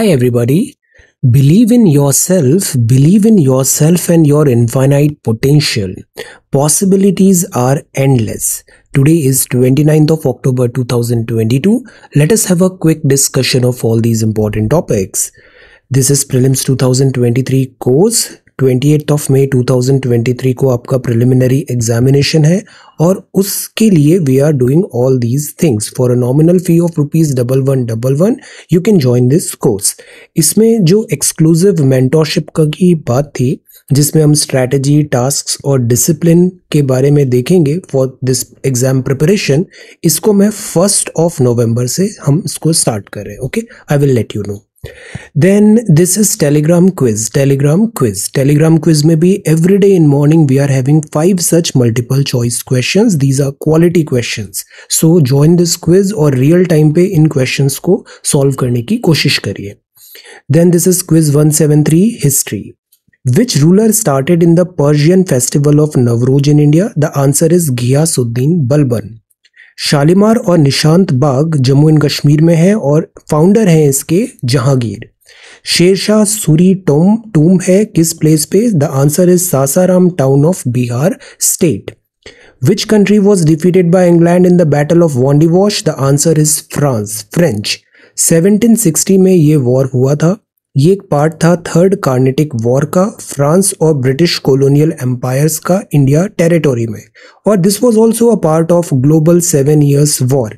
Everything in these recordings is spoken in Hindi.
Hi, everybody. Believe in yourself, believe in yourself and your infinite potential. Possibilities are endless. Today is 29th of October 2022. Let us have a quick discussion of all these important topics. This is Prelims 2023 course twenty eight of May two thousand twenty three को आपका प्रिलिमिनरी एग्जामिनेशन है और उसके लिए we are doing all these things for a nominal fee of rupees double one double one you can join this course इसमें जो एक्सक्लूसिव मेंटोरशिप का की बात थी जिसमें हम स्ट्रैटेजी टास्क और डिसिप्लिन के बारे में देखेंगे फॉर दिस एग्जाम प्रिपरेशन इसको मैं फर्स्ट ऑफ नवम्बर से हम इसको स्टार्ट कर रहे हैं okay I will let you know Then this is Telegram quiz, Telegram quiz. Telegram quiz may be every day in morning we are having five such multiple choice questions. These are quality questions. So join this quiz or real time pay in questions ko solve karne ki koshish kariye Then this is quiz 173 history. Which ruler started in the Persian festival of navroj in India? The answer is Ghiyasuddin Balban. Shalimar और निशांत बाग जम्मू एंड कश्मीर में है और फाउंडर हैं इसके जहांगीर शेरशाह सूरी टोम टूम है किस प्लेस पे the answer is Sasaram town of Bihar state which country was defeated by England in the battle of Wandiwash the answer is France French 1760 में ये वॉर हुआ था ये एक पार्ट था थर्ड कार्नेटिक वॉर का फ्रांस और ब्रिटिश कॉलोनियल एम्पायर्स का इंडिया टेरिटोरी में और this was also a part of global seven years war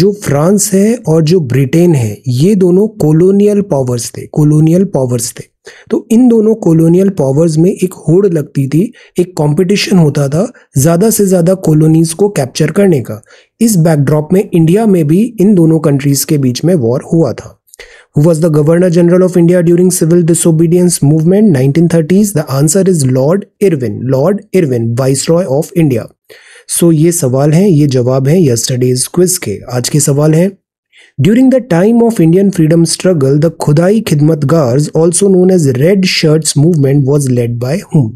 जो फ्रांस है और जो ब्रिटेन है ये दोनों कॉलोनियल पावर्स थे कॉलोनियल पावर्स थे तो इन दोनों कॉलोनियल पावर्स में एक होड़ लगती थी एक कंपटीशन होता था ज़्यादा से ज़्यादा कॉलोनीज़ को कैप्चर करने का इस बैकड्रॉप में इंडिया में भी इन दोनों कंट्रीज़ के बीच में वॉर हुआ था Who was the Governor General of India during civil disobedience movement 1930s? The answer is Lord Irwin. Lord Irwin, Viceroy of India. so, ये सवाल हैं ये जवाब हैं yesterday's quiz के आज के सवाल हैं during the time of indian freedom struggle the khudai khidmatgars also known as red shirts movement was led by whom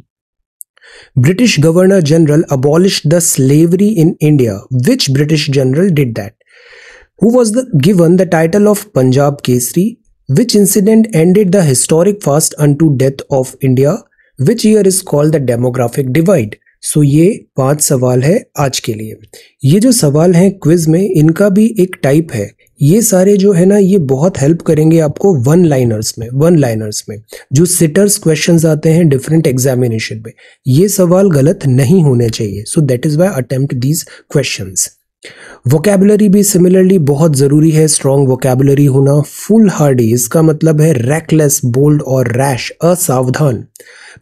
British Governor General abolished the slavery in India. Which British General did that? who was the, given the title of Punjab Kesari, which incident ended the historic fast unto death of India, which year is called the demographic divide. So so, ये पांच सवाल है आज के लिए ये जो सवाल हैं क्विज में इनका भी एक टाइप है ये सारे जो है ना ये बहुत हेल्प करेंगे आपको वन लाइनर्स में वन लाइनर्स में जो सिटर्स क्वेश्चंस आते हैं डिफरेंट एग्जामिनेशन में ये सवाल गलत नहीं होने चाहिए so that is why attempt these questions vocabulary भी सिमिलरली बहुत ज़रूरी है स्ट्रॉन्ग वोकेबुलरी होना फुल हार्डी इसका मतलब है रैकलेस बोल्ड और रैश असावधान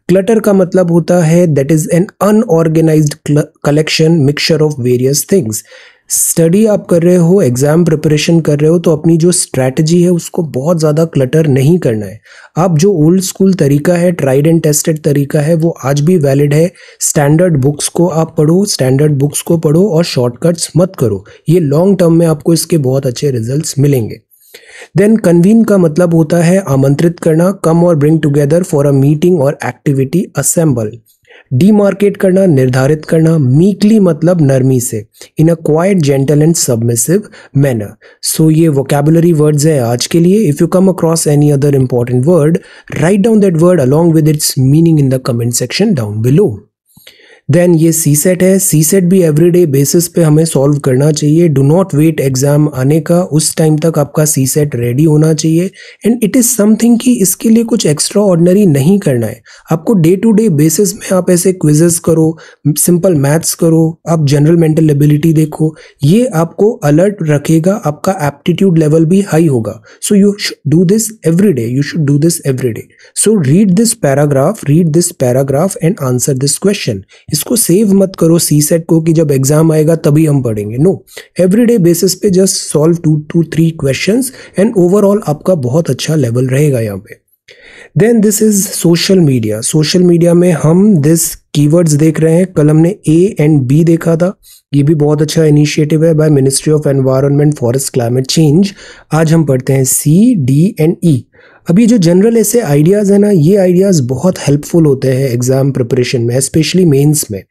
क्लटर का मतलब होता है that is an unorganised collection mixture of various things study आप कर रहे हो एग्ज़ाम प्रिपरेशन कर रहे हो तो अपनी जो स्ट्रैटेजी है उसको बहुत ज़्यादा क्लटर नहीं करना है आप जो ओल्ड स्कूल तरीका है ट्राइड एंड टेस्टेड तरीका है वो आज भी वैलिड है स्टैंडर्ड बुक्स को आप पढ़ो स्टैंडर्ड बुक्स को पढ़ो और शॉर्टकट्स मत करो ये लॉन्ग टर्म में आपको इसके बहुत अच्छे रिजल्ट मिलेंगे देन कन्वीन का मतलब होता है आमंत्रित करना कम और bring together for a meeting और एक्टिविटी असेंबल डीमार्केट करना निर्धारित करना मीकली मतलब नरमी से in a quite gentle and submissive manner so ये वोकेबुलरी वर्ड्स है आज के लिए if you come across any other important word write down that word along with its meaning in the comment section down below then ये सी सेट है सी सेट भी एवरीडे बेसिस पे हमें सॉल्व करना चाहिए डू नॉट वेट एग्जाम आने का उस टाइम तक आपका सी सेट रेडी होना चाहिए एंड इट इज़ समथिंग कि इसके लिए कुछ एक्स्ट्रा ऑर्डनरी नहीं करना है आपको डे टू डे बेसिस में आप ऐसे क्विजेस करो सिंपल मैथ्स करो आप जनरल मेंटल एबिलिटी देखो ये आपको अलर्ट रखेगा आपका एप्टीट्यूड लेवल भी हाई होगा so you should do this every day you should do this every day so read this paragraph read this paragraph and answer this question इसको सेव मत करो सी सेट को कि जब एग्जाम आएगा तभी हम पढ़ेंगे नो एवरीडे बेसिस पे just solve two two three question and overall आपका बहुत अच्छा लेवल रहेगा यहाँ पे then this is social media social media में हम दिस कीवर्ड्स देख रहे हैं कल हमने ए एंड बी देखा था ये भी बहुत अच्छा इनिशिएटिव है by ministry of environment forest climate change आज हम पढ़ते हैं सी डी एंड ई अब ये जो जनरल ऐसे आइडियाज़ हैं ना ये आइडियाज़ बहुत हेल्पफुल होते हैं एग्ज़ाम प्रिपरेशन में स्पेशली मेंस में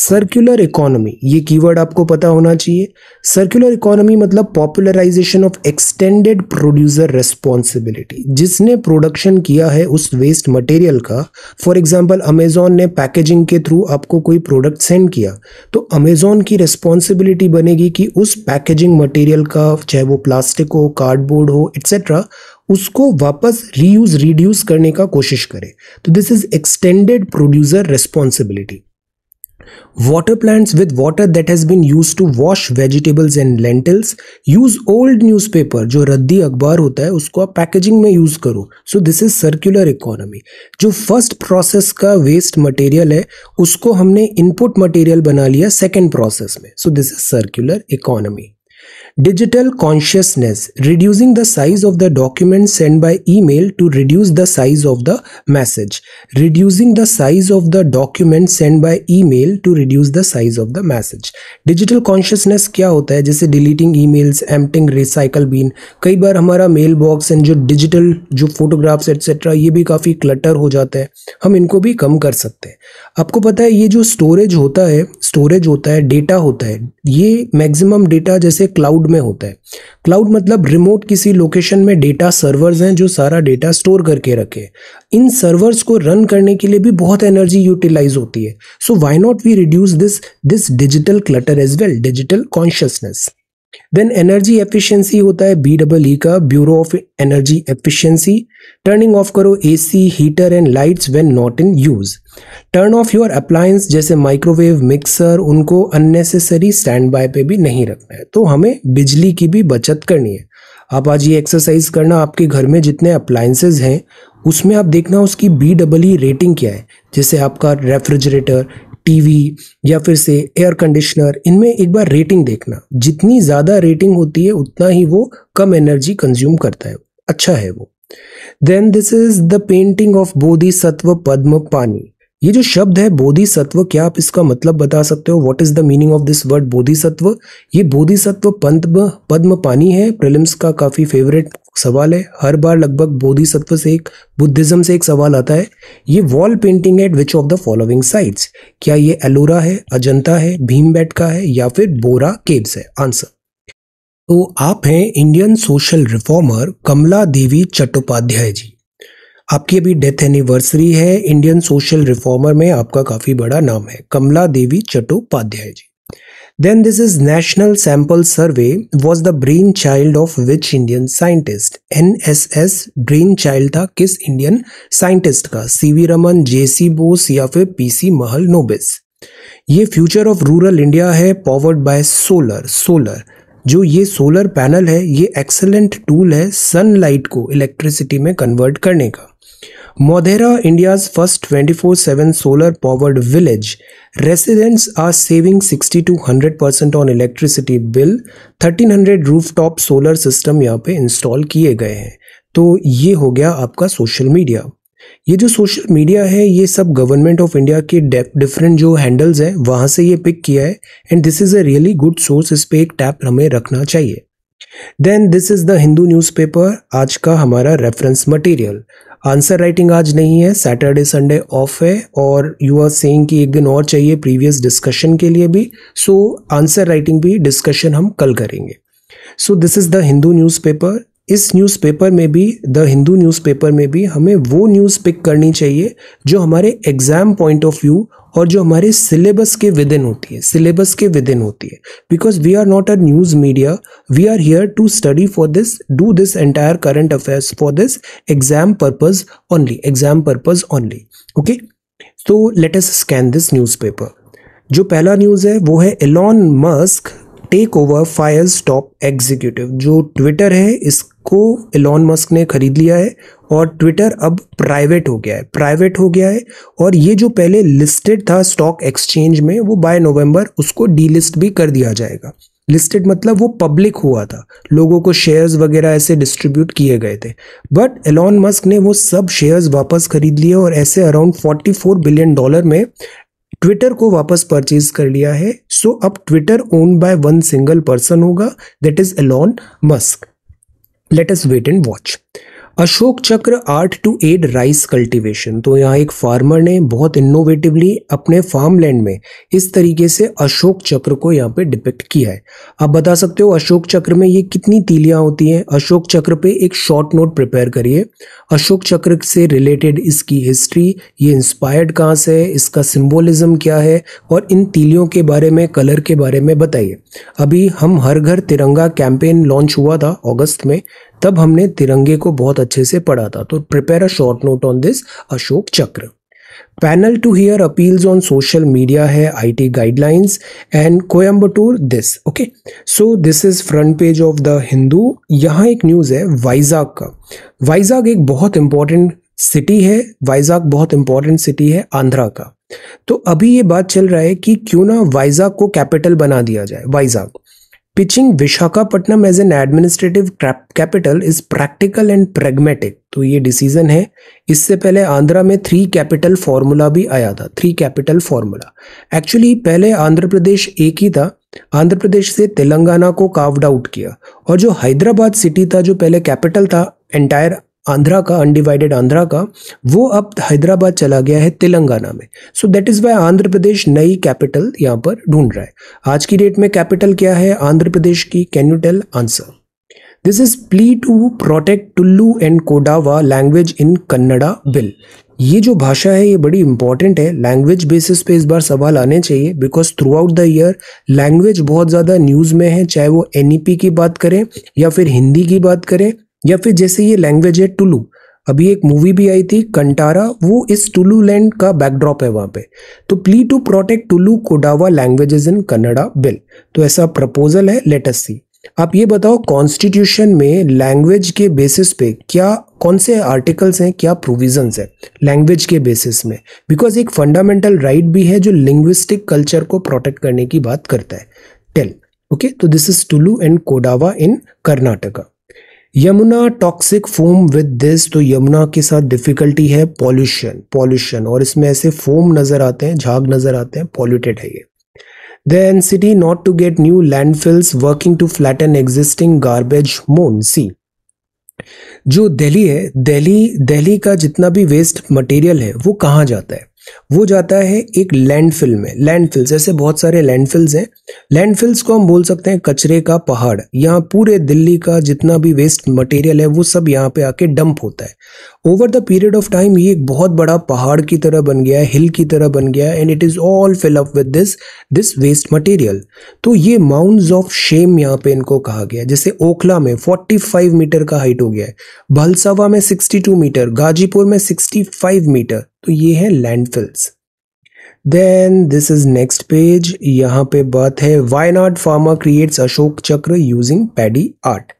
सर्कुलर इकोनॉमी ये कीवर्ड आपको पता होना चाहिए सर्कुलर इकोनॉमी मतलब popularisation of extended producer responsibility जिसने प्रोडक्शन किया है उस वेस्ट मटेरियल का फॉर एग्जाम्पल अमेजोन ने पैकेजिंग के थ्रू आपको कोई प्रोडक्ट सेंड किया तो अमेजोन की रिस्पॉन्सिबिलिटी बनेगी कि उस पैकेजिंग मटेरियल का चाहे वो प्लास्टिक हो कार्डबोर्ड हो एट्सेट्रा उसको वापस रीयूज रिड्यूस करने का कोशिश करे तो this is extended producer responsibility Water plants with water that has been used to wash vegetables and lentils. Use old newspaper जो रद्दी अखबार होता है उसको आप पैकेजिंग में यूज करो so this is circular economy जो फर्स्ट प्रोसेस का वेस्ट मटेरियल है उसको हमने इनपुट मटेरियल बना लिया सेकेंड प्रोसेस में so this is circular economy Digital consciousness reducing the size of the document sent by email to reduce the size of the message. Reducing the size of the document sent by email to reduce the size of the message. Digital consciousness क्या होता है जैसे deleting emails, emptying recycle bin. कई बार हमारा mail box एंड जो digital जो photographs etc ये भी काफ़ी clutter हो जाता है हम इनको भी कम कर सकते हैं आपको पता है ये जो storage होता है storage होता है data होता है ये maximum data जैसे cloud क्लाउड में होता है क्लाउड मतलब रिमोट किसी लोकेशन में डेटा सर्वर्स हैं जो सारा डेटा स्टोर करके रखे इन सर्वर्स को रन करने के लिए भी बहुत एनर्जी यूटिलाइज होती है so why not we reduce this this digital clutter as well digital consciousness then energy efficiency होता है बी डबल ई का bureau of energy efficiency turning off करो AC heater and lights when not in use turn off your appliance जैसे माइक्रोवेव मिक्सर उनको अननेसेसरी स्टैंड बाय पे भी नहीं रखना है तो हमें बिजली की भी बचत करनी है आप आज ये एक्सरसाइज करना आपके घर में जितने अप्लायंसेज हैं उसमें आप देखना उसकी बी डबल ई रेटिंग क्या है जैसे आपका रेफ्रिजरेटर टीवी या फिर से एयर कंडीशनर इनमें एक बार रेटिंग देखना जितनी ज़्यादा रेटिंग होती है उतना ही वो कम एनर्जी कंज्यूम करता है अच्छा है वो then this is the painting of Bodhisattva पद्म पानी ये जो शब्द है बोधिसत्व क्या आप इसका मतलब बता सकते हो what is the meaning of this word Bodhisattva ये बोधिसत्व पंत पद्म पानी है प्रिलिम्स का काफ़ी फेवरेट सवाल है हर बार लगभग बोधिसत्व से एक बुद्धिज्म से एक सवाल आता है ये wall painting at which of the following sites क्या ये एलोरा है अजंता है भीम का है या फिर बोरा केव्स है आंसर तो आप हैं Indian social reformer Kamala Devi Chattopadhyay ji आपकी अभी डेथ एनिवर्सरी है इंडियन सोशल रिफॉर्मर में आपका काफ़ी बड़ा नाम है कमला देवी चट्टोपाध्याय जी Then this is National Sample Survey was the brainchild of which Indian scientist? NSS brainchild था किस Indian scientist का? सीवी रमन, जेसी बोस या फिर पीसी महल नोबिस ये फ्यूचर ऑफ रूरल इंडिया है पावर्ड बाय सोलर सोलर जो ये सोलर पैनल है ये एक्सलेंट टूल है सनलाइट को इलेक्ट्रिसिटी में कन्वर्ट करने का Modhera India's first 24/7 solar powered village residents are saving 60 to 100 percent on electricity bill 1300 rooftop solar system यहाँ पे इंस्टॉल किए गए हैं तो ये हो गया आपका सोशल मीडिया ये जो सोशल मीडिया है ये सब गवर्नमेंट ऑफ इंडिया के डिफरेंट जो हैंडल्स है वहाँ से ये पिक किया है and this is a really good source इस पर एक टैप हमें रखना चाहिए then this is the Hindu newspaper आज का हमारा रेफरेंस मटेरियल आंसर राइटिंग आज नहीं है सैटरडे संडे ऑफ है और यू आर सेइंग कि एक दिन और चाहिए प्रीवियस डिस्कशन के लिए भी सो आंसर राइटिंग भी डिस्कशन हम कल करेंगे so this is the Hindu newspaper इस न्यूज़पेपर में भी द हिंदू न्यूज़पेपर में भी हमें वो न्यूज़ पिक करनी चाहिए जो हमारे एग्ज़ाम पॉइंट ऑफ व्यू और जो हमारे सिलेबस के विद इन होती है सिलेबस के विद इन होती है because we are not a news media we are here to study for this do this entire current affairs for this exam purpose only exam purpose only okay तो let us scan this newspaper जो पहला न्यूज़ है वो है Elon Musk take over fire stop executive जो ट्विटर है इस को एलॉन मस्क ने खरीद लिया है और ट्विटर अब प्राइवेट हो गया है प्राइवेट हो गया है और ये जो पहले लिस्टेड था स्टॉक एक्सचेंज में वो बाय नवंबर उसको डीलिस्ट भी कर दिया जाएगा लिस्टेड मतलब वो पब्लिक हुआ था लोगों को शेयर्स वगैरह ऐसे डिस्ट्रीब्यूट किए गए थे बट एलॉन मस्क ने वो सब शेयर्स वापस खरीद लिए और ऐसे अराउंड 44 बिलियन डॉलर में ट्विटर को वापस परचेज कर लिया है सो so अब Twitter own by one single person होगा that is Elon Musk Let us wait and watch. Ashok Chakra art to aid rice cultivation तो यहाँ एक फार्मर ने बहुत इनोवेटिवली अपने फार्म लैंड में इस तरीके से अशोक चक्र को यहाँ पे डिपेक्ट किया है आप बता सकते हो अशोक चक्र में ये कितनी तीलियाँ होती हैं अशोक चक्र पे एक शॉर्ट नोट प्रिपेयर करिए अशोक चक्र से रिलेटेड इसकी हिस्ट्री ये इंस्पायर्ड कहाँ से है इसका सिम्बोलिज्म क्या है और इन तीलियों के बारे में कलर के बारे में बताइए अभी हम हर घर तिरंगा कैंपेन लॉन्च हुआ था अगस्त में तब हमने तिरंगे को बहुत अच्छे से पढ़ा था तो prepare a short note on this Ashok Chakra panel to hear appeals on social media है IT guidelines and Coimbatore this okay so this is front page of the Hindu यहाँ एक न्यूज़ है वाइजाग का वाइजाग एक बहुत इंपॉर्टेंट सिटी है वाइजाग बहुत इंपॉर्टेंट सिटी है आंध्रा का तो अभी ये बात चल रहा है कि क्यों ना वाइजाग को कैपिटल बना दिया जाए Vizag pitching Visakhapatnam as an administrative capital is practical and pragmatic तो ये डिसीजन है इससे पहले आंध्रा में थ्री कैपिटल फार्मूला भी आया था थ्री कैपिटल फार्मूला एक्चुअली पहले आंध्र प्रदेश एक ही था आंध्र प्रदेश से तेलंगाना को कावड आउट किया और जो हैदराबाद सिटी था जो पहले कैपिटल था एंटायर आंध्रा का अनडिवाइडेड आंध्रा का वो अब हैदराबाद चला गया है तेलंगाना में so that is why Andhra Pradesh नई कैपिटल यहाँ पर ढूंढ रहा है आज की डेट में कैपिटल क्या है आंध्र प्रदेश की can you tell answer this is plea to protect Tulu and Kodava language in Kannada bill ये जो भाषा है ये बड़ी इंपॉर्टेंट है लैंग्वेज बेसिस पे इस बार सवाल आने चाहिए because throughout the year language बहुत ज़्यादा न्यूज़ में है चाहे वो एन e की बात करें या फिर हिंदी की बात करें या फिर जैसे ये लैंग्वेज है टुलू अभी एक मूवी भी आई थी कंटारा वो इस टुलू लैंड का बैकड्रॉप है वहाँ पे तो plea to protect Tulu Kodava languages in Kannada bill तो ऐसा प्रपोजल है अस सी आप ये बताओ कॉन्स्टिट्यूशन में लैंग्वेज के बेसिस पे क्या कौन से आर्टिकल्स हैं क्या प्रोविजंस हैं लैंग्वेज के बेसिस में बिकॉज एक फंडामेंटल राइट right भी है जो लिंग्विस्टिक कल्चर को प्रोटेक्ट करने की बात करता है टेल ओके तो this is Tulu and Kodava in Karnataka Yamuna toxic foam with this तो यमुना के साथ डिफिकल्टी है पॉल्यूशन पॉल्यूशन और इसमें ऐसे फोम नज़र आते हैं झाग नज़र आते हैं पॉल्यूटेड है ये then city not to get new landfills working to flatten existing garbage मोन सी जो दिल्ली है दिल्ली दिल्ली का जितना भी वेस्ट मटेरियल है वो कहाँ जाता है वो जाता है एक लैंडफिल में लैंडफिल्स जैसे बहुत सारे लैंडफिल्स हैं लैंडफिल्स को हम बोल सकते हैं कचरे का पहाड़ यहाँ पूरे दिल्ली का जितना भी वेस्ट मटेरियल है वो सब यहाँ पे आके डंप होता है over the period of time ये एक बहुत बड़ा पहाड़ की तरह बन गया है हिल की तरह बन गया and it is all fill up with this this waste material तो ये माउंट ऑफ शेम यहाँ पे इनको कहा गया जैसे ओखला में 45 मीटर का हाइट हो गया है भलसावा में 62 मीटर गाजीपुर में 65 मीटर तो ये है landfills then this is next page यहाँ पे बात है Wayanad farmer creates Ashok Chakra using paddy art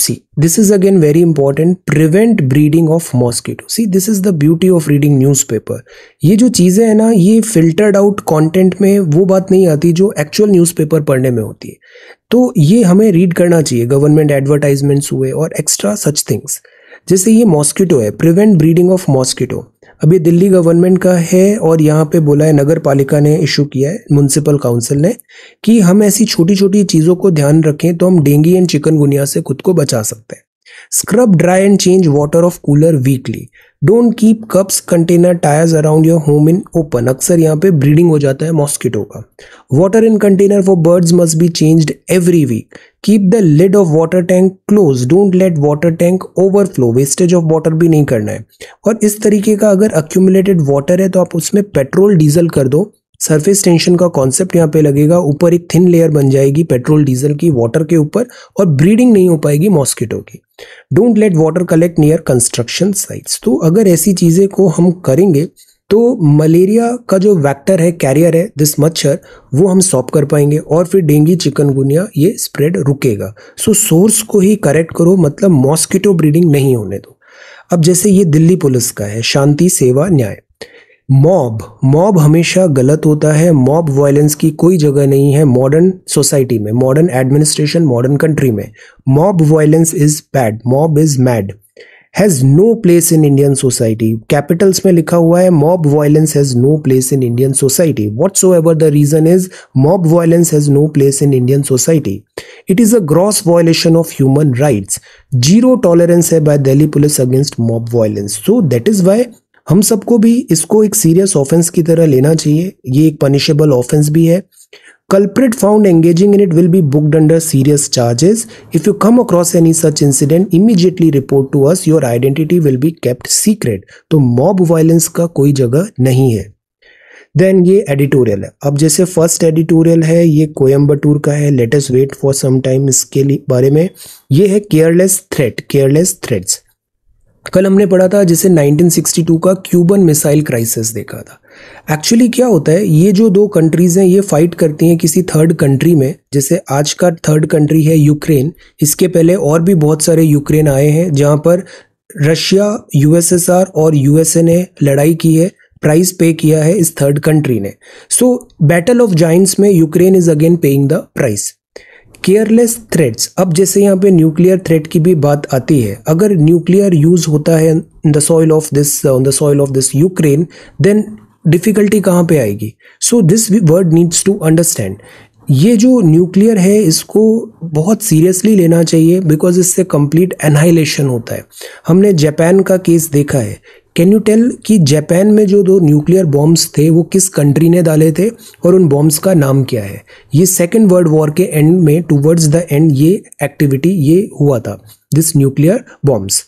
see this is again very important prevent breeding of of see this is the beauty of reading newspaper ये जो चीज़ें हैं ना ये फिल्टर्ड आउट कंटेंट में वो बात नहीं आती जो एक्चुअल न्यूज़पेपर पढ़ने में होती है तो ये हमें रीड करना चाहिए गवर्नमेंट एडवर्टाइजमेंट्स हुए और एक्स्ट्रा सच थिंग्स जैसे ये मॉस्किटो है प्रिवेंट ब्रीडिंग ऑफ मॉस्किटो अब ये दिल्ली गवर्नमेंट का है और यहाँ पे बोला है नगर पालिका ने इशू किया है म्यूनसिपल काउंसिल ने कि हम ऐसी छोटी छोटी चीज़ों को ध्यान रखें तो हम डेंगी एंड चिकनगुनिया से खुद को बचा सकते हैं Scrub dry and change water of cooler weekly. Don't keep cups, container, tires around your home in open. अक्सर यहाँ पे ब्रीडिंग हो जाता है मॉस्किटो का water in container for birds must be change every week keep the lid of water tank close don't let water tank overflow wastage of water भी नहीं करना है और इस तरीके का अगर अक्यूमुलेटेड वॉटर है तो आप उसमें पेट्रोल डीजल कर दो सरफेस टेंशन का कॉन्सेप्ट यहाँ पे लगेगा ऊपर एक थिन लेयर बन जाएगी पेट्रोल डीजल की वाटर के ऊपर और ब्रीडिंग नहीं हो पाएगी मॉस्किटो की don't let water collect near construction sites तो अगर ऐसी चीज़ें को हम करेंगे तो मलेरिया का जो वैक्टर है कैरियर है दिस मच्छर वो हम सॉप कर पाएंगे और फिर डेंगी चिकनगुनिया ये स्प्रेड रुकेगा सो so, सोर्स को ही करेक्ट करो मतलब मॉस्किटो ब्रीडिंग नहीं होने दो अब जैसे ये दिल्ली पुलिस का है शांति सेवा न्याय मॉब मॉब हमेशा गलत होता है मॉब वायलेंस की कोई जगह नहीं है मॉडर्न सोसाइटी में मॉडर्न एडमिनिस्ट्रेशन मॉडर्न कंट्री में mob violence is bad mob is mad has no place in Indian society capitals में लिखा हुआ है mob violence has no place in Indian society whatsoever the reason is mob violence has no place in Indian society it is a gross violation of human rights zero tolerance है by Delhi police against mob violence so that is why हम सबको भी इसको एक सीरियस ऑफेंस की तरह लेना चाहिए ये एक पनिशेबल ऑफेंस भी है culprit found engaging in it will be booked under serious charges if you come across any such incident immediately report to us your identity will be kept secret तो मॉब वायलेंस का कोई जगह नहीं है देन ये एडिटोरियल है अब जैसे फर्स्ट एडिटोरियल है ये कोयम्बटूर का है latest wait for some time इसके बारे में ये है केयरलेस थ्रेट केयरलेस थ्रेट्स कल हमने पढ़ा था जिसे 1962 का क्यूबन मिसाइल क्राइसिस देखा था एक्चुअली क्या होता है ये जो दो कंट्रीज़ हैं ये फाइट करती हैं किसी थर्ड कंट्री में जैसे आज का थर्ड कंट्री है यूक्रेन इसके पहले और भी बहुत सारे यूक्रेन आए हैं जहाँ पर रशिया यूएसएसआर और यूएसए ने लड़ाई की है प्राइस पे किया है इस थर्ड कंट्री ने सो बैटल ऑफ जाइंट्स में Ukraine is again paying the price careless threats अब जैसे यहाँ पे न्यूक्लियर थ्रेट की भी बात आती है अगर न्यूक्लियर यूज होता है in the soil of this on the soil of this Ukraine then difficulty कहाँ पे आएगी so this word needs to understand ये जो न्यूक्लियर है इसको बहुत सीरियसली लेना चाहिए बिकॉज इससे कंप्लीट एनहाइलेशन होता है हमने जापान का केस देखा है कैन यू टेल कि जापान में जो दो न्यूक्लियर बॉम्ब्स थे वो किस कंट्री ने डाले थे और उन बॉम्ब्स का नाम क्या है ये सेकेंड वर्ल्ड वॉर के एंड में टूवर्ड्स द एंड ये एक्टिविटी ये हुआ था दिस न्यूक्लियर बॉम्ब्स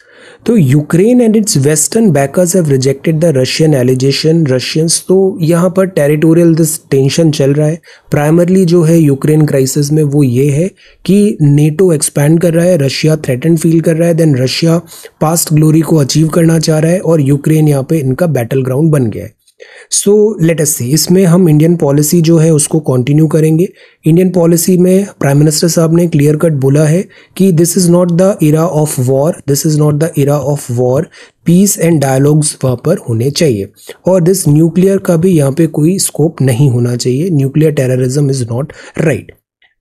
तो Ukraine and its western backers have rejected the Russian allegation Russians तो यहाँ पर टेरिटोरियल दिस टेंशन चल रहा है प्राइमरली जो है यूक्रेन क्राइसिस में वो ये है कि नेटो एक्सपैंड कर रहा है रशिया थ्रेटन फील कर रहा है देन रशिया पास्ट ग्लोरी को अचीव करना चाह रहा है और यूक्रेन यहाँ पे इनका बैटल ग्राउंड बन गया है सो लेट अस सी इसमें हम इंडियन पॉलिसी जो है उसको कंटिन्यू करेंगे इंडियन पॉलिसी में प्राइम मिनिस्टर साहब ने क्लियर कट बोला है कि this is not the era of war this is not the era of war peace and dialogues वहाँ पर होने चाहिए और दिस न्यूक्लियर का भी यहाँ पे कोई स्कोप नहीं होना चाहिए nuclear terrorism is not right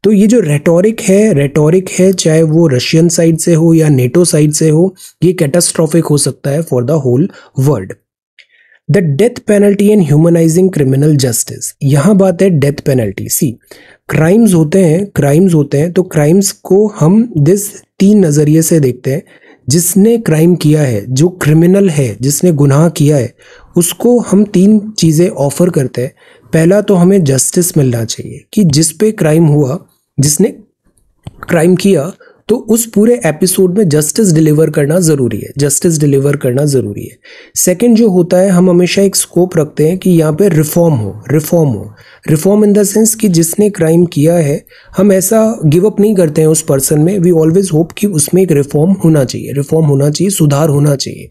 तो ये जो रेटोरिक है रेटोरिक है चाहे वो रशियन साइड से हो या नेटो साइड से हो ये कैटास्ट्रॉफिक हो सकता है for the whole world the death penalty and humanising criminal justice यहाँ बात है डेथ पेनल्टी सी क्राइम्स होते हैं क्राइम्स होते हैं तो क्राइम्स को हम दिस तीन नज़रिए से देखते हैं जिसने क्राइम किया है जो क्रिमिनल है जिसने गुनाह किया है उसको हम तीन चीज़ें ऑफर करते हैं पहला तो हमें जस्टिस मिलना चाहिए कि जिस पे क्राइम हुआ जिसने क्राइम किया तो उस पूरे एपिसोड में जस्टिस डिलीवर करना ज़रूरी है जस्टिस डिलीवर करना ज़रूरी है सेकंड जो होता है हम हमेशा एक स्कोप रखते हैं कि यहाँ पे रिफॉर्म हो रिफॉर्म हो रिफॉर्म इन द सेंस कि जिसने क्राइम किया है हम ऐसा गिव अप नहीं करते हैं उस पर्सन में वी ऑलवेज होप कि उसमें एक रिफॉर्म होना चाहिए रिफॉर्म होना चाहिए सुधार होना चाहिए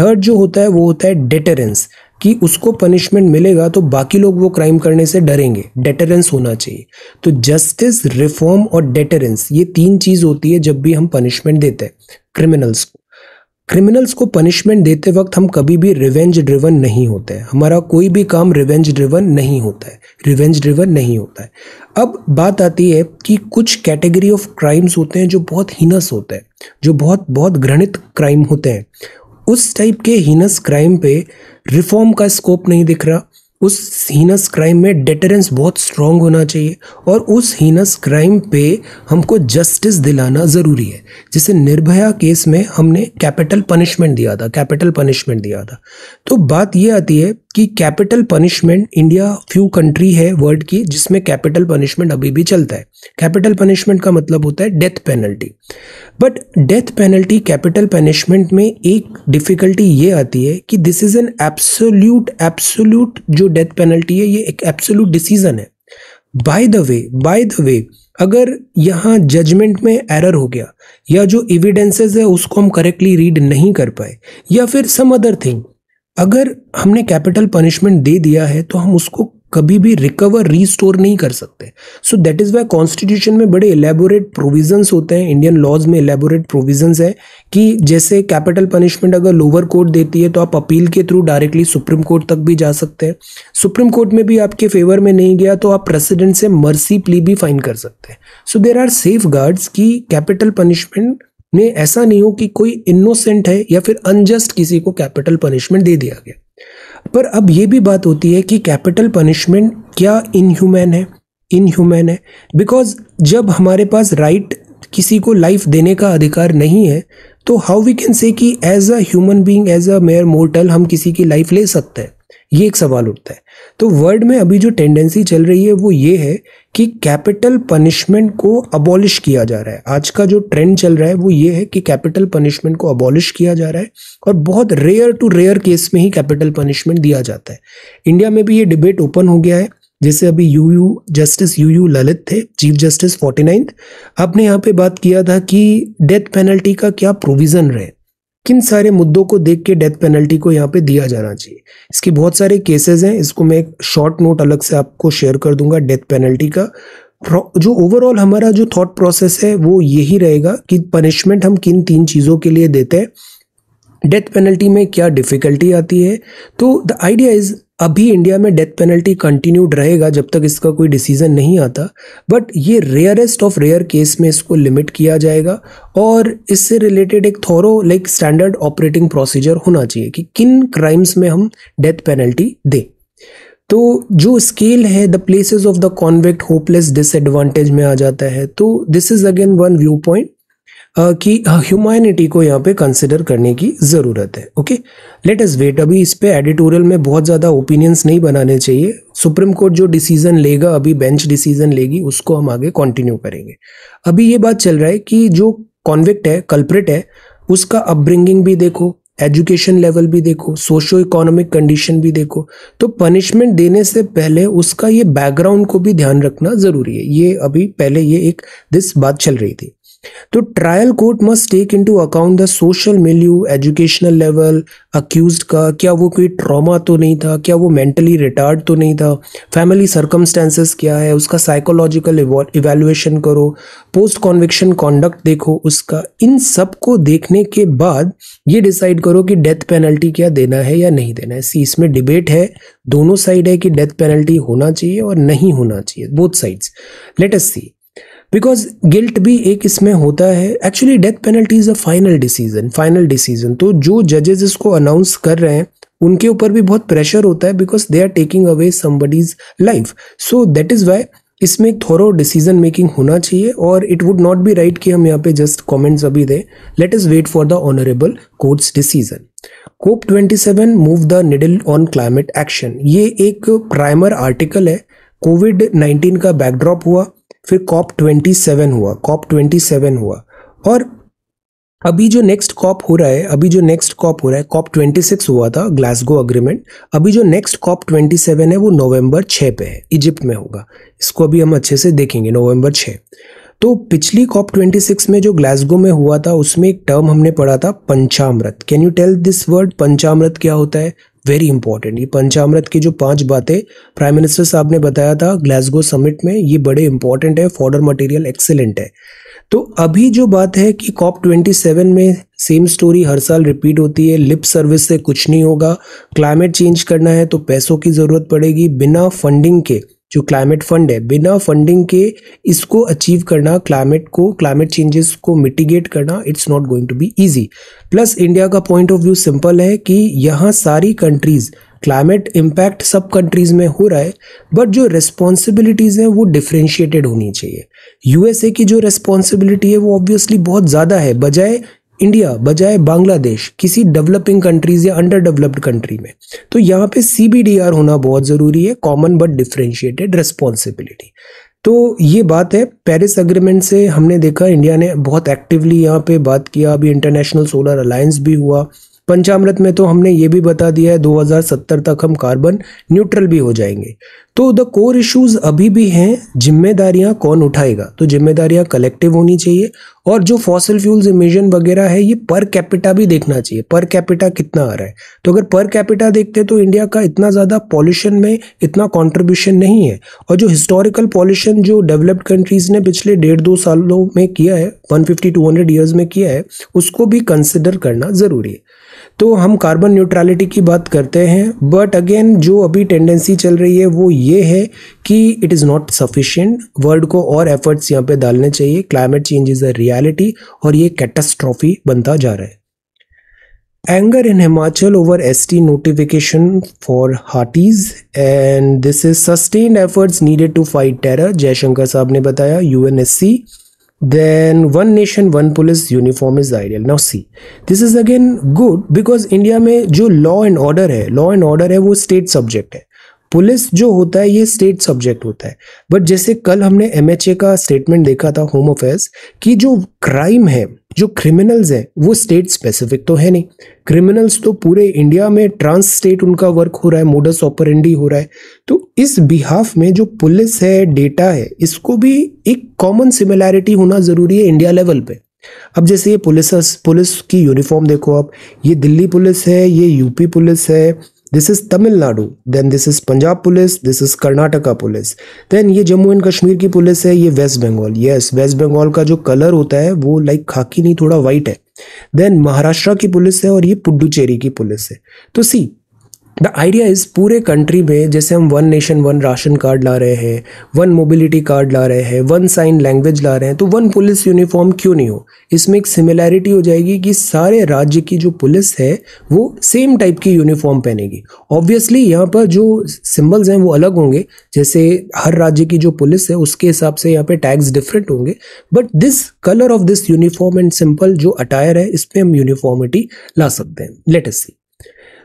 थर्ड जो होता है वो होता है डेटरेंस कि उसको पनिशमेंट मिलेगा तो बाकी लोग वो क्राइम करने से डरेंगे डेटरेंस होना चाहिए तो जस्टिस रिफॉर्म और डेटरेंस ये तीन चीज़ होती है जब भी हम पनिशमेंट देते हैं क्रिमिनल्स को क्रिमिनल्स को पनिशमेंट देते वक्त हम कभी भी रिवेंज ड्रिवन नहीं होते हैं हमारा कोई भी काम रिवेंज ड्रिवन नहीं होता है रिवेंज ड्रिवन नहीं होता है अब बात आती है कि कुछ कैटेगरी ऑफ क्राइम्स होते हैं जो बहुत हीनस होते हैं जो बहुत बहुत घृणित क्राइम होते हैं उस टाइप के हीनस क्राइम पे रिफॉर्म का स्कोप नहीं दिख रहा उस हीनस क्राइम में डेटरेंस बहुत स्ट्रांग होना चाहिए और उस हीनस क्राइम पे हमको जस्टिस दिलाना ज़रूरी है जैसे निर्भया केस में हमने कैपिटल पनिशमेंट दिया था कैपिटल पनिशमेंट दिया था तो बात ये आती है कि capital punishment India few country है वर्ल्ड की जिसमें कैपिटल पनिशमेंट अभी भी चलता है कैपिटल पनिशमेंट का मतलब होता है death penalty but death penalty capital punishment में एक डिफ़िकल्टी ये आती है कि this is an absolute absolute जो डेथ पेनल्टी है ये एक एब्सोल्यूट डिसीज़न है by the way by the way अगर यहाँ जजमेंट में एरर हो गया या जो एविडेंसेस है उसको हम करेक्टली रीड नहीं कर पाए या फिर सम अदर थिंग अगर हमने कैपिटल पनिशमेंट दे दिया है तो हम उसको कभी भी रिकवर रीस्टोर नहीं कर सकते so that is why constitution में बड़े इलेबोरेट प्रोविजंस होते हैं इंडियन लॉज में इलेबोरेट प्रोविजंस है कि जैसे कैपिटल पनिशमेंट अगर लोअर कोर्ट देती है तो आप अपील के थ्रू डायरेक्टली सुप्रीम कोर्ट तक भी जा सकते हैं सुप्रीम कोर्ट में भी आपके फेवर में नहीं गया तो आप प्रेसिडेंट से मर्सी प्ली भी फाइन कर सकते हैं so there are safeguards की कैपिटल पनिशमेंट में ऐसा नहीं हो कि कोई इनोसेंट है या फिर अनजस्ट किसी को कैपिटल पनिशमेंट दे दिया गया पर अब ये भी बात होती है कि कैपिटल पनिशमेंट क्या इनह्यूमैन है इनह्यूमैन है बिकॉज जब हमारे पास राइट right किसी को लाइफ देने का अधिकार नहीं है तो हाउ वी कैन से कि as a human being as a mere mortal हम किसी की लाइफ ले सकते हैं ये एक सवाल उठता है तो वर्ल्ड में अभी जो टेंडेंसी चल रही है वो ये है कि कैपिटल पनिशमेंट को अबॉलिश किया जा रहा है आज का जो ट्रेंड चल रहा है वो ये है कि कैपिटल पनिशमेंट को अबॉलिश किया जा रहा है और बहुत रेयर टू रेयर केस में ही कैपिटल पनिशमेंट दिया जाता है इंडिया में भी ये डिबेट ओपन हो गया है जैसे अभी U U justice U U Lalit थे चीफ जस्टिस फोर्टी नाइन्थ आपने यहाँ पे बात किया था कि डेथ पेनल्टी का क्या प्रोविज़न रहे किन सारे मुद्दों को देख के डेथ पेनल्टी को यहाँ पे दिया जाना चाहिए इसके बहुत सारे केसेस हैं इसको मैं एक शॉर्ट नोट अलग से आपको शेयर कर दूंगा डेथ पेनल्टी का जो ओवरऑल हमारा जो थॉट प्रोसेस है वो यही रहेगा कि पनिशमेंट हम किन तीन चीज़ों के लिए देते हैं डेथ पेनल्टी में क्या डिफ़िकल्टी आती है तो द आइडिया इज़ अभी इंडिया में डेथ पेनल्टी कंटिन्यूड रहेगा जब तक इसका कोई डिसीजन नहीं आता बट ये रेयरेस्ट ऑफ रेयर केस में इसको लिमिट किया जाएगा और इससे रिलेटेड एक thorough like standard operating procedure होना चाहिए कि किन क्राइम्स में हम डेथ पेनल्टी दें तो जो स्केल है the places of the convict hopeless disadvantage में आ जाता है तो this is again one viewpoint कि ह्यूमैनिटी को यहाँ पे कंसिडर करने की ज़रूरत है ओके लेट अस वेट अभी इस पर एडिटोरियल में बहुत ज़्यादा ओपिनियंस नहीं बनाने चाहिए सुप्रीम कोर्ट जो डिसीज़न लेगा अभी बेंच डिसीज़न लेगी उसको हम आगे कंटिन्यू करेंगे अभी ये बात चल रहा है कि जो कॉन्विक्ट है कल्प्रेट है उसका अपब्रिंगिंग भी देखो एजुकेशन लेवल भी देखो सोशो इकोनॉमिक कंडीशन भी देखो तो पनिशमेंट देने से पहले उसका ये बैकग्राउंड को भी ध्यान रखना ज़रूरी है ये अभी पहले ये एक दिस बात चल रही थी तो trial court must take into account the social milieu educational level accused का क्या वो कोई ट्रॉमा तो नहीं था क्या वो मेंटली रिटार्ड तो नहीं था फैमिली सर्कमस्टेंसेस क्या है उसका साइकोलॉजिकल इवेलुएशन करो पोस्ट कॉन्विक्शन कॉन्डक्ट देखो उसका इन सब को देखने के बाद ये डिसाइड करो कि डेथ पेनल्टी क्या देना है या नहीं देना है सी इसमें डिबेट है दोनों साइड है कि डेथ पेनल्टी होना चाहिए और नहीं होना चाहिए both sides let us see because guilt भी एक इसमें होता है actually death penalty is a final decision final decision तो जो जजेस इसको अनाउंस कर रहे हैं उनके ऊपर भी बहुत प्रेशर होता है because they are taking away somebody's life so that is why इसमें एक थोरो डिसीजन मेकिंग होना चाहिए और it would not be right कि हम यहाँ पे जस्ट कॉमेंट्स अभी दें let us wait for the honourable courts decision COP 27 move the needle on climate action ये एक प्राइमर आर्टिकल है कोविड 19 का बैकड्रॉप हुआ फिर कॉप ट्वेंटी सेवन हुआ कॉप ट्वेंटी सेवन हुआ और अभी जो नेक्स्ट कॉप हो रहा है अभी जो नेक्स्ट कॉप हो रहा है कॉप ट्वेंटी सिक्स हुआ था ग्लासगो अग्रीमेंट अभी जो नेक्स्ट कॉप ट्वेंटी सेवन है वो नवंबर छः पे है इजिप्ट में होगा इसको अभी हम अच्छे से देखेंगे नवंबर छः तो पिछली कॉप ट्वेंटी सिक्स में जो ग्लासगो में हुआ था उसमें एक टर्म हमने पढ़ा था Panchamrit can you tell this word Panchamrit क्या होता है वेरी इंपॉर्टेंट ये पंचामृत की जो पांच बातें प्राइम मिनिस्टर साहब ने बताया था ग्लासगो समिट में ये बड़े इंपॉर्टेंट है फॉर्डर मटेरियल एक्सेलेंट है तो अभी जो बात है कि कॉप ट्वेंटी सेवन में सेम स्टोरी हर साल रिपीट होती है लिप सर्विस से कुछ नहीं होगा क्लाइमेट चेंज करना है तो पैसों की ज़रूरत पड़ेगी बिना फंडिंग के जो क्लाइमेट फंड है बिना फंडिंग के इसको अचीव करना क्लाइमेट को क्लाइमेट चेंजेस को मिटिगेट करना it's not going to be easy plus India का पॉइंट ऑफ व्यू सिंपल है कि यहाँ सारी कंट्रीज़ क्लाइमेट इम्पैक्ट सब कंट्रीज़ में हो रहा है बट जो रिस्पॉन्सिबिलिटीज़ हैं वो डिफ्रेंशिएटेड होनी चाहिए यूएसए की जो रिस्पॉन्सिबिलिटी है वो ऑब्वियसली बहुत ज़्यादा है बजाय इंडिया बजाय बांग्लादेश किसी डेवलपिंग कंट्रीज या अंडर डेवलप्ड कंट्री में तो यहाँ पे सीबीडीआर होना बहुत ज़रूरी है कॉमन बट डिफ्रेंशिएटेड रिस्पॉन्सिबिलिटी तो ये बात है पेरिस अग्रीमेंट से हमने देखा इंडिया ने बहुत एक्टिवली यहाँ पे बात किया अभी इंटरनेशनल सोलर अलायंस भी हुआ पंचामृत में तो हमने ये भी बता दिया है 2070 तक हम कार्बन न्यूट्रल भी हो जाएंगे तो द कोर इश्यूज अभी भी हैं जिम्मेदारियां कौन उठाएगा तो जिम्मेदारियां कलेक्टिव होनी चाहिए और जो फॉसिल फ्यूल्स इमिशन वगैरह है ये पर कैपिटा भी देखना चाहिए पर कैपिटा कितना आ रहा है तो अगर पर कैपिटा देखते तो इंडिया का इतना ज़्यादा पॉल्यूशन में इतना कॉन्ट्रीब्यूशन नहीं है और जो हिस्टोरिकल पॉल्यूशन जो डेवलप्ड कंट्रीज़ ने पिछले डेढ़ दो सालों में किया है वन फिफ्टी ईयर्स में किया है उसको भी कंसिडर करना ज़रूरी है तो हम कार्बन न्यूट्रलिटी की बात करते हैं बट अगेन जो अभी टेंडेंसी चल रही है वो ये है कि it is not sufficient world को और एफर्ट्स यहाँ पे डालने चाहिए climate change is a reality और ये कैटस्ट्रॉफी बनता जा रहा है anger in Himachal over S T notification for Hattis and this is sustained efforts needed to fight terror Jaishankar साहब ने बताया U N S C then one nation one police uniform is ideal now see this is again good because india mein jo law and order hai law and order hai wo state subject hai police जो होता है ये स्टेट सब्जेक्ट होता है बट जैसे कल हमने एम का स्टेटमेंट देखा था होम अफेयर्स कि जो क्राइम है जो क्रिमिनल्स हैं वो स्टेट स्पेसिफिक तो है नहीं क्रिमिनल्स तो पूरे इंडिया में ट्रांस स्टेट उनका वर्क हो रहा है मोडस ऑपरेंडी हो रहा है तो इस बिहाफ में जो पुलिस है डेटा है इसको भी एक कॉमन सिमिलैरिटी होना ज़रूरी है इंडिया लेवल पे अब जैसे ये पुलिस पुलिस की यूनिफॉर्म देखो आप ये दिल्ली पुलिस है ये यूपी पुलिस है this is Tamil Nadu then this is Punjab police this is Karnataka police then ये जम्मू एंड कश्मीर की पुलिस है ये West Bengal yes West Bengal का जो कलर होता है वो लाइक खाकी नहीं थोड़ा वाइट है देन महाराष्ट्र की पुलिस है और ये पुडुचेरी की पुलिस है तो सी द आइडिया इज़ पूरे कंट्री में जैसे हम one nation one ration card ला रहे हैं वन मोबिलिटी कार्ड ला रहे हैं वन साइन लैंग्वेज ला रहे हैं तो वन पुलिस यूनिफॉर्म क्यों नहीं हो इसमें एक सिमिलैरिटी हो जाएगी कि सारे राज्य की जो पुलिस है वो सेम टाइप की यूनिफॉर्म पहनेगी ऑब्वियसली यहाँ पर जो सिम्बल्स हैं वो अलग होंगे जैसे हर राज्य की जो पुलिस है उसके हिसाब से यहाँ पे टैग्स डिफरेंट होंगे but this colour of this uniform and simple जो अटायर है इसमें हम यूनिफॉर्मिटी ला सकते हैं let see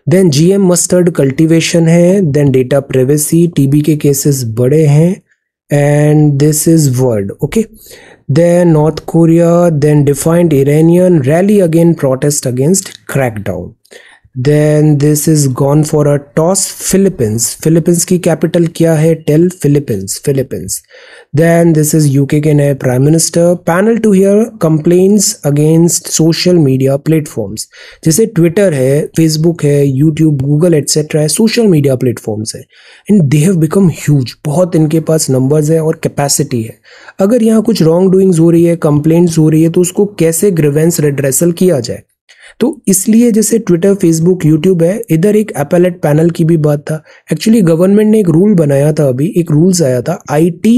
then GM mustard cultivation है देन डेटा प्राइवेसी टीबी के केसेस बड़े हैं and this is world okay then North Korea then defiant Iranian rally again protest against crackdown then this is gone for a toss Philippines Philippines की कैपिटल क्या है tell Philippines Philippines Then this is UK के नए prime minister panel to hear complaints against social media platforms जैसे ट्विटर है फेसबुक है यूट्यूब गूगल etc है सोशल मीडिया प्लेटफॉर्म्स है and they have become huge बहुत इनके पास नंबर्स hai और कैपेसिटी है अगर यहाँ कुछ रॉन्ग डूइंग्स हो रही है complaints हो रही है तो उसको कैसे grievance रिड्रेसल किया जाए तो इसलिए जैसे ट्विटर फेसबुक यूट्यूब है इधर एक अपेलेट पैनल की भी बात था एक्चुअली गवर्नमेंट ने एक रूल बनाया था अभी एक रूल्स आया था IT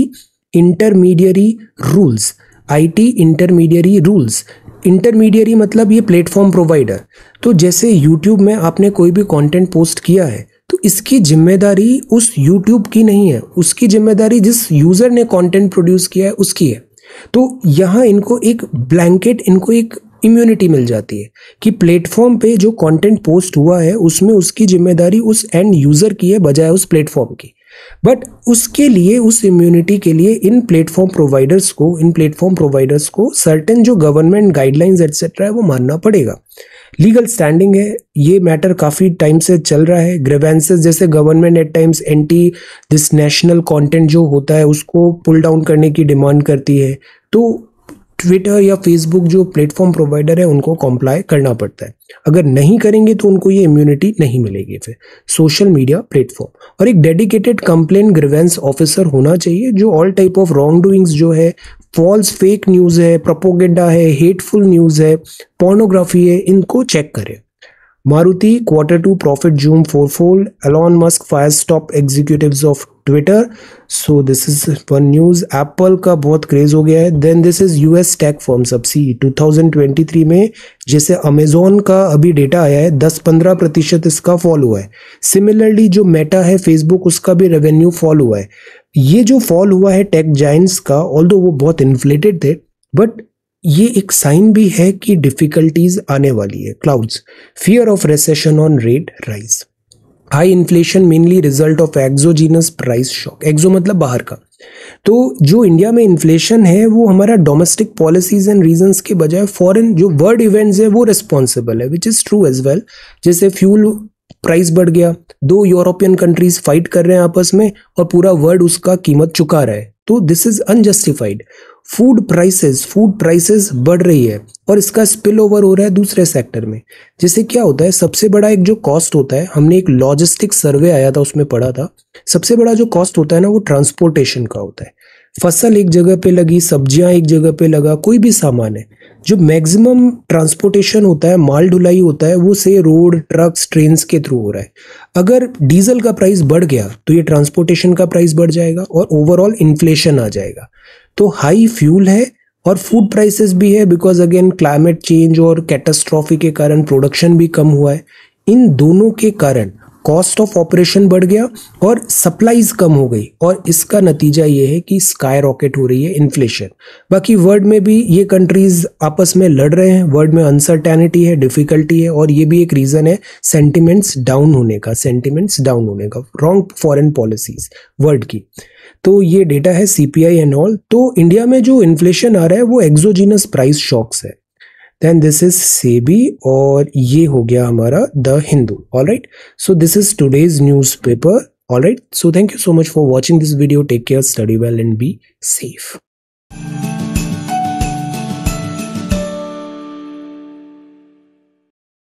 intermediary rules IT intermediary rules intermediary मतलब ये प्लेटफॉर्म प्रोवाइडर तो जैसे यूट्यूब में आपने कोई भी कंटेंट पोस्ट किया है तो इसकी जिम्मेदारी उस यूट्यूब की नहीं है उसकी जिम्मेदारी जिस यूज़र ने कंटेंट प्रोड्यूस किया है उसकी है तो यहाँ इनको एक ब्लैंकेट इनको एक इम्यूनिटी मिल जाती है कि प्लेटफॉर्म पे जो कंटेंट पोस्ट हुआ है उसमें उसकी जिम्मेदारी उस एंड यूज़र की है बजाय उस प्लेटफॉर्म की बट उसके लिए उस इम्यूनिटी के लिए इन प्लेटफॉर्म प्रोवाइडर्स को इन प्लेटफॉर्म प्रोवाइडर्स को सर्टेन जो गवर्नमेंट गाइडलाइंस एट्सेट्रा है वो मानना पड़ेगा लीगल स्टैंडिंग है ये मैटर काफ़ी टाइम से चल रहा है ग्रेवेंसेस जैसे government at times anti this national content जो होता है उसको पुल डाउन करने की डिमांड करती है तो ट्विटर या फेसबुक जो प्लेटफॉर्म प्रोवाइडर है उनको कॉम्प्लाई करना पड़ता है अगर नहीं करेंगे तो उनको ये इम्यूनिटी नहीं मिलेगी फिर सोशल मीडिया प्लेटफॉर्म और एक डेडिकेटेड कंप्लेन ग्रिवेंस ऑफिसर होना चाहिए जो all type of wrong doings जो है फॉल्स फेक न्यूज़ है प्रोपोगेंडा है हेटफुल न्यूज़ है पोर्नोग्राफी है इनको चेक करें Maruti quarter two profit zoom four fold Elon Musk fire stop executive of Twitter so this is one news Apple का बहुत क्रेज़ हो गया है then this is U S tech form twenty three में जैसे अमेजोन का अभी डेटा आया है दस पंद्रह प्रतिशत इसका फॉल हुआ है सिमिलरली जो मेटा है फेसबुक उसका भी रेवेन्यू फॉल हुआ है ये जो फॉल हुआ है टेक जाइंट्स का ऑल दो वो बहुत इन्फ्लेटेड थे बट ये एक साइन भी है कि डिफ़िकल्टीज आने वाली है clouds fear of recession on rate rise high inflation mainly result of exogenous price shock exo मतलब बाहर का तो जो इंडिया में इन्फ्लेशन है वो हमारा डोमेस्टिक पॉलिसीज एंड रीजंस के बजाय फॉरेन जो वर्ल्ड इवेंट्स है वो रिस्पॉन्सिबल है which is true as well जैसे फ्यूल प्राइस बढ़ गया दो यूरोपियन कंट्रीज फाइट कर रहे हैं आपस में और पूरा वर्ल्ड उसका कीमत चुका रहा है तो this is unjustified food prices food prices बढ़ रही है और इसका स्पिल ओवर हो रहा है दूसरे सेक्टर में जैसे क्या होता है सबसे बड़ा एक जो कॉस्ट होता है हमने एक लॉजिस्टिक सर्वे आया था उसमें पढ़ा था सबसे बड़ा जो कॉस्ट होता है ना वो ट्रांसपोर्टेशन का होता है फसल एक जगह पे लगी सब्जियां एक जगह पे लगा कोई भी सामान है जो मैक्सिमम ट्रांसपोर्टेशन होता है माल ढुलाई होता है वो से रोड ट्रक्स ट्रेन के थ्रू हो रहा है अगर डीजल का प्राइस बढ़ गया तो ये ट्रांसपोर्टेशन का प्राइस बढ़ जाएगा और ओवरऑल इन्फ्लेशन आ जाएगा तो हाई फ्यूल है और फूड प्राइसेस भी है बिकॉज अगेन क्लाइमेट चेंज और कैटास्ट्रॉफी के कारण प्रोडक्शन भी कम हुआ है इन दोनों के कारण कॉस्ट ऑफ ऑपरेशन बढ़ गया और सप्लाईज कम हो गई और इसका नतीजा ये है कि स्काई रॉकेट हो रही है इन्फ्लेशन बाकी वर्ल्ड में भी ये कंट्रीज आपस में लड़ रहे हैं वर्ल्ड में अनसर्टेनिटी है डिफिकल्टी है और ये भी एक रीज़न है सेंटिमेंट्स डाउन होने का सेंटिमेंट्स डाउन होने का रॉन्ग फॉरन पॉलिसीज वर्ल्ड की तो ये डेटा है सी एंड ऑल तो इंडिया में जो इन्फ्लेशन आ रहा है वो एक्जोजीनस प्राइस शॉक्स है देन दिस इज सेबी और ये हो गया हमारा the Hindu all right so this is today's newspaper all right so thank you so much for watching this video take care study well and be safe